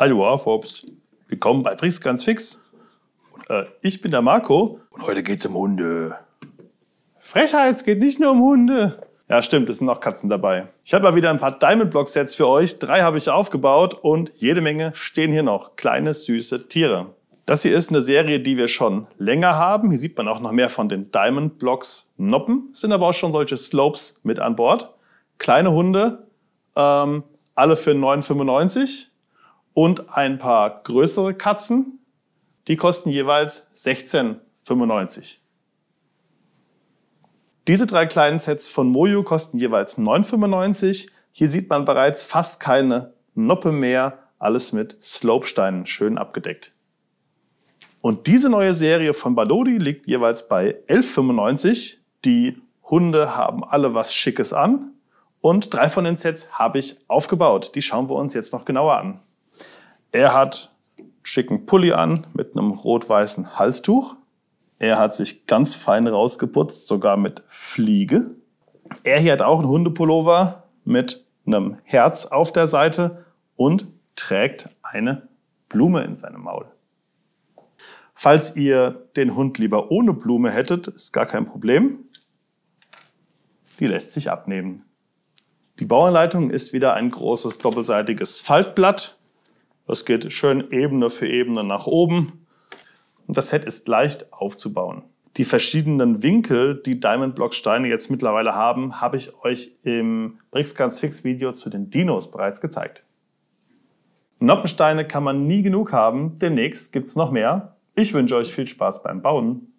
Hallo Forbes. willkommen bei Bricks ganz fix. Äh, ich bin der Marco und heute geht's um Hunde. Frechheit, es geht nicht nur um Hunde. Ja, stimmt, es sind auch Katzen dabei. Ich habe mal wieder ein paar Diamond Block Sets für euch. Drei habe ich aufgebaut und jede Menge stehen hier noch. Kleine, süße Tiere. Das hier ist eine Serie, die wir schon länger haben. Hier sieht man auch noch mehr von den Diamond Blocks Noppen. Es sind aber auch schon solche Slopes mit an Bord. Kleine Hunde, ähm, alle für 9,95 und ein paar größere Katzen. Die kosten jeweils 16,95. Diese drei kleinen Sets von Mojo kosten jeweils 9,95. Hier sieht man bereits fast keine Noppe mehr, alles mit Slopesteinen schön abgedeckt. Und diese neue Serie von Badodi liegt jeweils bei 11,95. Die Hunde haben alle was Schickes an. Und drei von den Sets habe ich aufgebaut. Die schauen wir uns jetzt noch genauer an. Er hat einen schicken Pulli an mit einem rot-weißen Halstuch. Er hat sich ganz fein rausgeputzt, sogar mit Fliege. Er hier hat auch einen Hundepullover mit einem Herz auf der Seite und trägt eine Blume in seinem Maul. Falls ihr den Hund lieber ohne Blume hättet, ist gar kein Problem. Die lässt sich abnehmen. Die Bauanleitung ist wieder ein großes doppelseitiges Faltblatt das geht schön Ebene für Ebene nach oben. Und das Set ist leicht aufzubauen. Die verschiedenen Winkel, die Diamond Block Steine jetzt mittlerweile haben, habe ich euch im Bricks ganz fix Video zu den Dinos bereits gezeigt. Noppensteine kann man nie genug haben. Demnächst gibt es noch mehr. Ich wünsche euch viel Spaß beim Bauen.